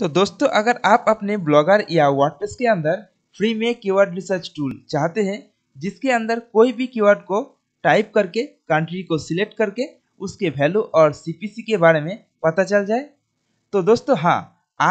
तो दोस्तों अगर आप अपने ब्लॉगर या वर्डप्रेस के अंदर फ्री में कीवर्ड रिसर्च टूल चाहते हैं जिसके अंदर कोई भी कीवर्ड को टाइप करके कंट्री को सिलेक्ट करके उसके वैल्यू और सीपीसी के बारे में पता चल जाए तो दोस्तों हाँ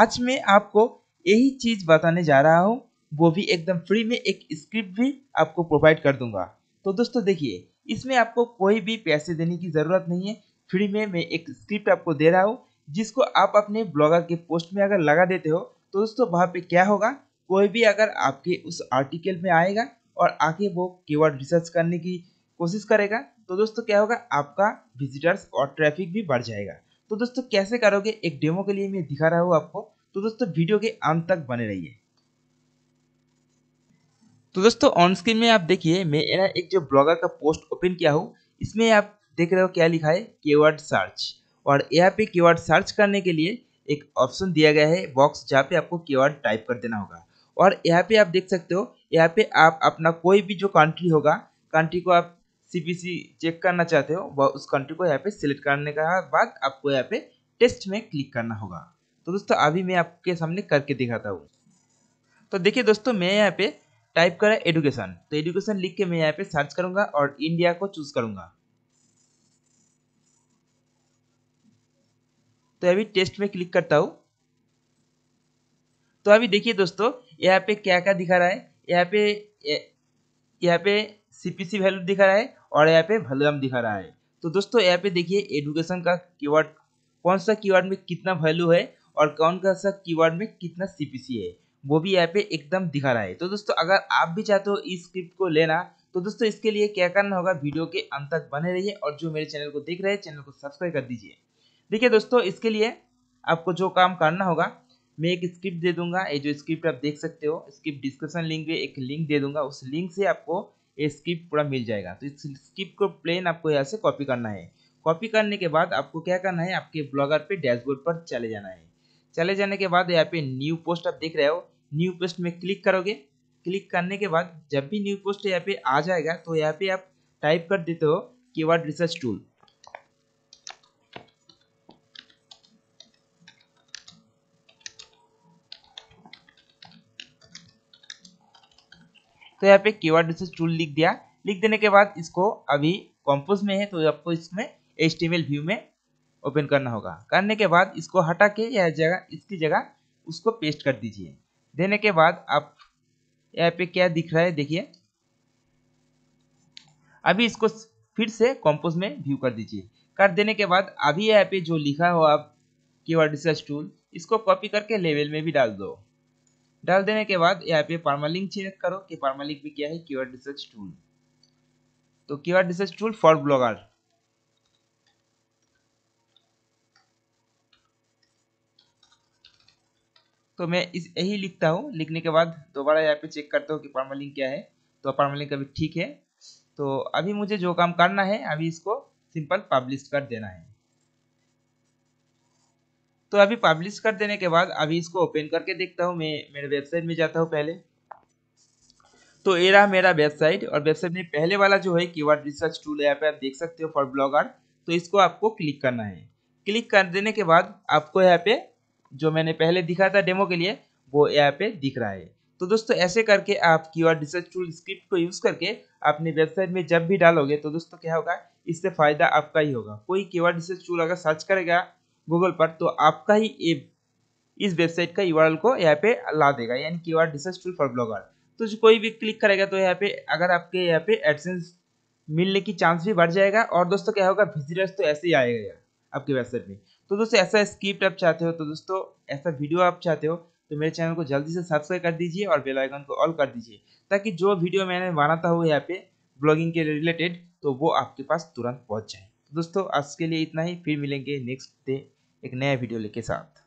आज मैं आपको यही चीज़ बताने जा रहा हूँ वो भी एकदम फ्री में एक स्क्रिप्ट भी आपको प्रोवाइड कर दूंगा तो दोस्तों देखिए इसमें आपको कोई भी पैसे देने की ज़रूरत नहीं है फ्री में मैं एक स्क्रिप्ट आपको दे रहा हूँ जिसको आप अपने ब्लॉगर के पोस्ट में अगर लगा देते हो तो दोस्तों वहाँ पे क्या होगा कोई भी अगर आपके उस आर्टिकल में आएगा और आके वो कीवर्ड रिसर्च करने की कोशिश करेगा तो दोस्तों क्या होगा आपका विजिटर्स और ट्रैफिक भी बढ़ जाएगा तो दोस्तों कैसे करोगे एक डेमो के लिए मैं दिखा रहा हूँ आपको तो दोस्तों वीडियो के अंत तक बने रहिए तो दोस्तों ऑन स्क्रीन में आप देखिए मैं एक जो ब्लॉगर का पोस्ट ओपन किया हूँ इसमें आप देख रहे हो क्या लिखा है कीवर्ड सर्च और यहाँ पे कीवर्ड सर्च करने के लिए एक ऑप्शन दिया गया है बॉक्स जहाँ पे आपको कीवर्ड टाइप कर देना होगा और यहाँ पे आप देख सकते हो यहाँ पे आप अपना कोई भी जो कंट्री होगा कंट्री को आप सी चेक करना चाहते हो वह उस कंट्री को यहाँ पे सिलेक्ट करने का बाद आपको यहाँ पे टेस्ट में क्लिक करना होगा तो दोस्तों अभी मैं आपके सामने करके दिखाता हूँ तो देखिए दोस्तों मैं यहाँ पे टाइप करा एडुकेशन तो एडुकेशन लिख के मैं यहाँ पे सर्च करूँगा और इंडिया को चूज़ करूँगा तो अभी टेस्ट में क्लिक करता हूँ तो अभी देखिए दोस्तों यहाँ पे क्या क्या दिखा रहा है यहाँ पे यहाँ पे सीपीसी वैल्यू दिखा रहा है और यहाँ पे वॉल्यूम दिखा रहा है तो दोस्तों यहाँ पे देखिए एडुकेशन का कीवर्ड कौन सा कीवर्ड में कितना वैल्यू है और कौन सा कीवर्ड में कितना सीपीसी है वो भी यहाँ पे एकदम दिखा रहा है तो दोस्तों अगर आप भी चाहते हो इस स्क्रिप्ट को लेना तो दोस्तों इसके लिए क्या करना होगा वीडियो के अंत तक बने रहिए और जो मेरे चैनल को देख रहे हैं चैनल को सब्सक्राइब कर दीजिए देखिए दोस्तों इसके लिए आपको जो काम करना होगा मैं एक स्क्रिप्ट दे दूंगा ये जो स्क्रिप्ट आप देख सकते हो स्क्रिप्ट डिस्क्रिप्शन लिंक में एक लिंक दे दूंगा उस लिंक से आपको ये स्क्रिप्ट पूरा मिल जाएगा तो इस स्क्रिप्ट को प्लेन आपको यहाँ से कॉपी करना है कॉपी करने के बाद आपको क्या करना है आपके ब्लॉगर पे डैशबोर्ड पर चले जाना है चले जाने के बाद यहाँ पे न्यू पोस्ट आप देख रहे हो न्यू पोस्ट में क्लिक करोगे क्लिक करने के बाद जब भी न्यू पोस्ट यहाँ पे आ जाएगा तो यहाँ पे आप टाइप कर देते हो कीवर्ड रिसर्च टूल तो यहाँ पे कीवर्ड वर्ड से लिख दिया लिख देने के बाद इसको अभी कॉम्पोज में है तो आपको इसमें एच व्यू में ओपन करना होगा करने के बाद इसको हटा के यह जगह इसकी जगह उसको पेस्ट कर दीजिए देने के बाद आप यहाँ पे क्या दिख रहा है देखिए अभी इसको फिर से कॉम्पोज में व्यू कर दीजिए कर देने के बाद अभी यहाँ पे जो लिखा हो आप की वर्ड टूल इसको कॉपी करके लेवल में भी डाल दो डाल देने के बाद यहाँ पे परमालिंक सिलेक्ट करो कि परमालिंक भी क्या है कीवर्ड रिसर्च टूल तो keyword research tool for blogger तो मैं इस यही लिखता हूँ लिखने के बाद दोबारा यहाँ पे चेक करता हूँ कि परमालिंक क्या है तो परमालिंक अभी ठीक है तो अभी मुझे जो काम करना है अभी इसको सिंपल पब्लिश कर देना है तो अभी पब्लिश कर देने के बाद अभी इसको ओपन करके देखता हूँ मैं मेरे वेबसाइट में जाता हूँ पहले तो ये रहा मेरा वेबसाइट और वेबसाइट में पहले वाला जो है कीवर्ड रिसर्च टूल यहाँ पे आप देख सकते हो फॉर ब्लॉगर तो इसको आपको क्लिक करना है क्लिक कर देने के बाद आपको यहाँ पे जो मैंने पहले दिखा था डेमो के लिए वो यहाँ पे दिख रहा है तो दोस्तों ऐसे करके आप कीवर्ड रिसर्च टूल स्क्रिप्ट को यूज़ करके अपने वेबसाइट में जब भी डालोगे तो दोस्तों क्या होगा इससे फ़ायदा आपका ही होगा कोई कीवर्ड रिसर्च टूल अगर सर्च करेगा गूगल पर तो आपका ही ये इस वेबसाइट का यूआरएल को यहाँ पे ला देगा यानी keyword research tool for blogger तो जो कोई भी क्लिक करेगा तो यहाँ पे अगर आपके यहाँ पे एडसेंस मिलने की चांस भी बढ़ जाएगा और दोस्तों क्या होगा विजिटर्स तो ऐसे ही आएगा आपकी वेबसाइट में तो दोस्तों ऐसा स्क्रिप्ट आप चाहते हो तो दोस्तों ऐसा वीडियो आप चाहते हो तो मेरे चैनल को जल्दी से सब्सक्राइब कर दीजिए और बेल आइकन को ऑल कर दीजिए ताकि जो वीडियो मैंने बनाता हूँ यहाँ पे ब्लॉगिंग के रिलेटेड तो वो आपके पास तुरंत पहुँच जाए तो दोस्तों आज के लिए इतना ही फिर मिलेंगे नेक्स्ट डे एक नया वीडियो लेके साथ